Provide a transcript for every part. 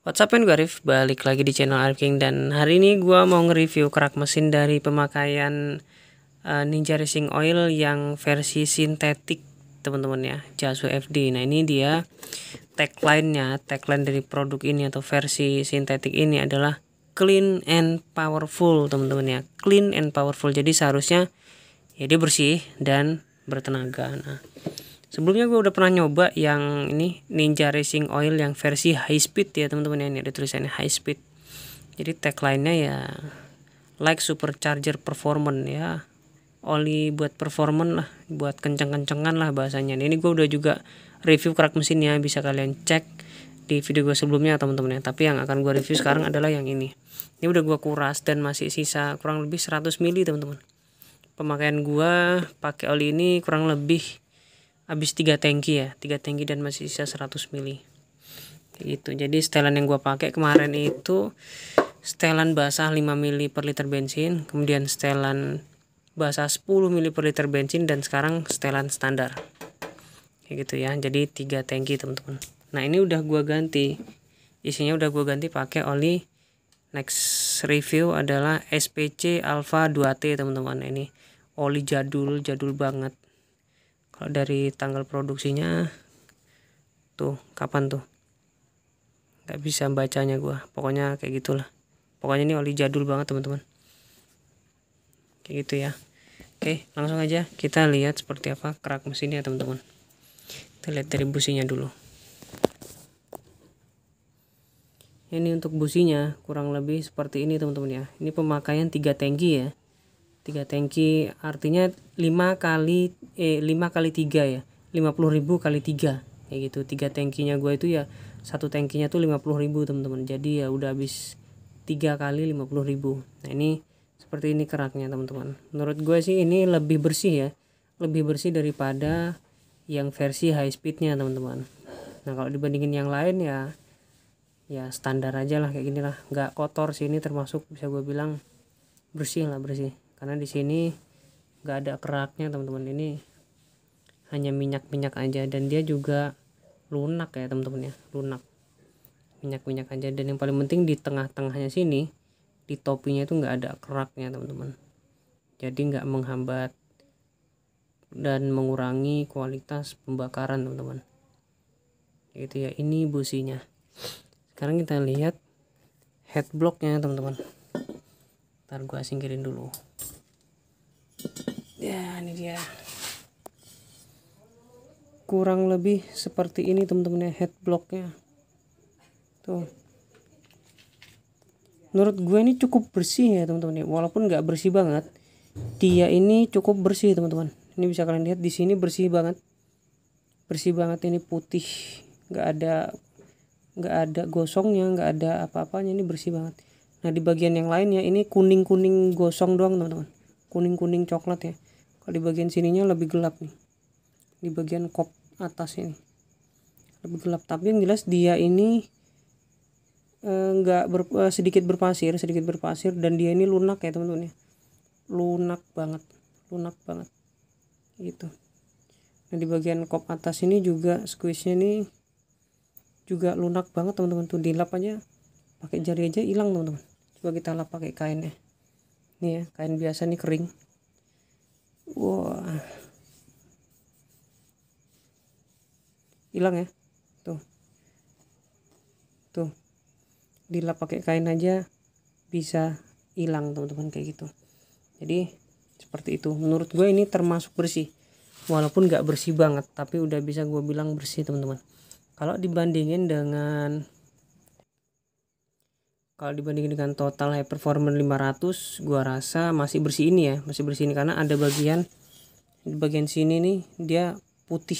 What's up gue Arif, balik lagi di channel Arif King Dan hari ini gue mau nge-review kerak mesin dari pemakaian uh, Ninja Racing Oil yang versi sintetik teman-teman ya Jasu FD, nah ini dia tagline-nya, tagline dari produk ini atau versi sintetik ini adalah Clean and powerful teman-teman ya Clean and powerful, jadi seharusnya ya dia bersih dan bertenaga Nah sebelumnya gue udah pernah nyoba yang ini Ninja Racing Oil yang versi high speed ya teman-teman ya ini ada tulisannya high speed jadi tagline-nya ya like supercharger performance ya oli buat performance lah buat kenceng-kencengan lah bahasanya ini gue udah juga review kerak mesinnya bisa kalian cek di video gue sebelumnya teman-teman ya tapi yang akan gue review sekarang adalah yang ini ini udah gue kuras dan masih sisa kurang lebih 100 mili teman-teman pemakaian gue pakai oli ini kurang lebih habis tiga tangki ya tiga tangki dan masih sisa 100 mili gitu jadi setelan yang gua pakai kemarin itu setelan basah 5 mili per liter bensin kemudian setelan basah 10 mili per liter bensin dan sekarang setelan standar kayak gitu ya jadi tiga tangki teman-teman nah ini udah gua ganti isinya udah gua ganti pakai oli next review adalah SPC Alpha 2T teman-teman ini oli jadul jadul banget kalau dari tanggal produksinya tuh kapan tuh nggak bisa bacanya gua pokoknya kayak gitulah pokoknya ini oli jadul banget teman-teman kayak gitu ya oke langsung aja kita lihat seperti apa kerak mesinnya teman-teman kita lihat dari businya dulu ini untuk businya kurang lebih seperti ini teman-teman ya ini pemakaian tiga tangki ya tiga tangki artinya lima kali eh lima kali tiga ya lima puluh ribu kali tiga kayak gitu tiga tangkinya gue itu ya satu tangkinya tuh lima puluh ribu teman-teman jadi ya udah habis tiga kali lima puluh ribu nah ini seperti ini keraknya teman-teman menurut gue sih ini lebih bersih ya lebih bersih daripada yang versi high speednya teman-teman nah kalau dibandingin yang lain ya ya standar aja lah kayak gini lah nggak kotor sih ini termasuk bisa gue bilang bersih lah bersih karena di sini nggak ada keraknya teman-teman ini hanya minyak-minyak aja dan dia juga lunak ya teman-teman ya lunak minyak-minyak aja dan yang paling penting di tengah-tengahnya sini di topinya itu nggak ada keraknya teman-teman jadi nggak menghambat dan mengurangi kualitas pembakaran teman-teman itu ya ini businya sekarang kita lihat head blocknya teman-teman ntar gua singkirin dulu ya ini dia kurang lebih seperti ini teman-teman ya head blocknya tuh menurut gue ini cukup bersih ya teman-teman ya walaupun nggak bersih banget dia ini cukup bersih teman-teman ini bisa kalian lihat di sini bersih banget bersih banget ini putih nggak ada nggak ada gosongnya nggak ada apa-apanya ini bersih banget nah di bagian yang lainnya ini kuning kuning gosong doang teman-teman kuning kuning coklat ya kalau di bagian sininya lebih gelap nih di bagian kop atas ini lebih gelap tapi yang jelas dia ini enggak eh, ber, eh, sedikit berpasir sedikit berpasir dan dia ini lunak ya teman-teman ya lunak banget lunak banget gitu nah di bagian kop atas ini juga squishnya ini juga lunak banget teman-teman tuh dilap aja pakai jari aja hilang teman-teman coba kita lap pakai kain ya ini ya kain biasa nih kering Wah. Hilang ya. Tuh. Tuh. Dilap pakai kain aja bisa hilang teman-teman kayak gitu. Jadi seperti itu. Menurut gue ini termasuk bersih. Walaupun gak bersih banget, tapi udah bisa gue bilang bersih teman-teman. Kalau dibandingin dengan kalau dibandingkan dengan total high performance 500 gua rasa masih bersih ini ya masih bersih ini karena ada bagian di bagian sini nih dia putih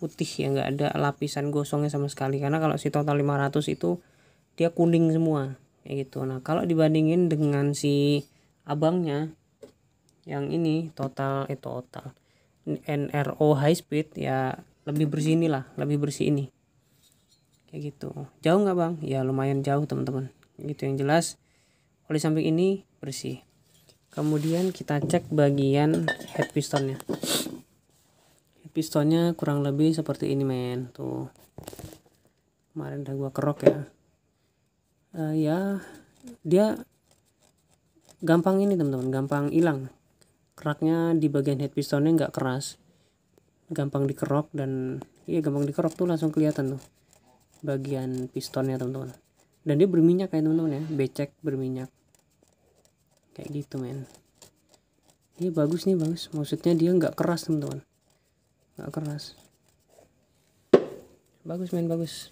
putih ya nggak ada lapisan gosongnya sama sekali karena kalau si total 500 itu dia kuning semua kayak gitu nah kalau dibandingin dengan si abangnya yang ini total eh total NRO high speed ya lebih bersih inilah lebih bersih ini kayak gitu jauh nggak bang ya lumayan jauh teman-teman gitu yang jelas oli samping ini bersih kemudian kita cek bagian head pistonnya head pistonnya kurang lebih seperti ini men tuh kemarin udah gua kerok ya uh, ya dia gampang ini teman-teman gampang hilang keraknya di bagian head pistonnya nggak keras gampang dikerok dan iya gampang dikerok tuh langsung kelihatan tuh bagian pistonnya teman-teman dan dia berminyak ya teman-teman ya becek berminyak kayak gitu men ini bagus nih bagus maksudnya dia nggak keras teman-teman nggak keras bagus men bagus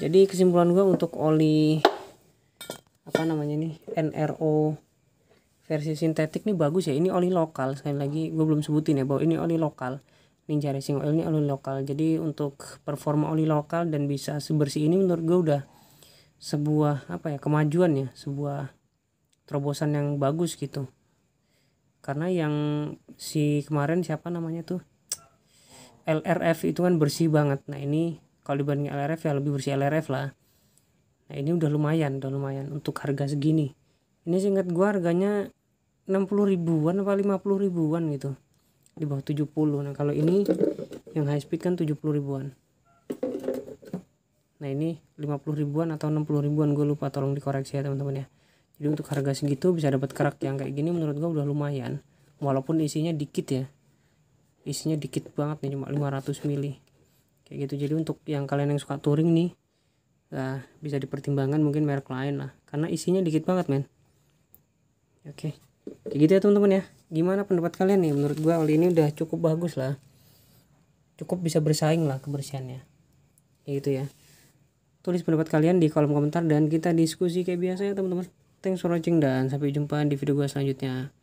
jadi kesimpulan gue untuk oli apa namanya nih NRO versi sintetik nih bagus ya ini oli lokal sekali lagi gue belum sebutin ya bahwa ini oli lokal Ninja Racing Oil ini oli lokal jadi untuk performa oli lokal dan bisa sebersih ini menurut gue udah sebuah apa ya kemajuan ya sebuah terobosan yang bagus gitu karena yang si kemarin siapa namanya tuh LRF itu kan bersih banget nah ini kalau dibanding LRF ya lebih bersih LRF lah nah ini udah lumayan udah lumayan untuk harga segini ini singkat gua harganya 60 ribuan apa 50 ribuan gitu di bawah 70 nah kalau ini yang high speed kan 70 ribuan nah ini 50 ribuan atau 60 ribuan gue lupa tolong dikoreksi ya teman-teman ya jadi untuk harga segitu bisa dapat kerak yang kayak gini menurut gue udah lumayan walaupun isinya dikit ya isinya dikit banget nih cuma 500 mili kayak gitu jadi untuk yang kalian yang suka touring nih nah, bisa dipertimbangkan mungkin merek lain lah karena isinya dikit banget men oke kayak gitu ya teman-teman ya gimana pendapat kalian nih menurut gue kali ini udah cukup bagus lah cukup bisa bersaing lah kebersihannya kayak gitu ya tulis pendapat kalian di kolom komentar dan kita diskusi kayak biasa ya teman-teman thanks for watching dan sampai jumpa di video gue selanjutnya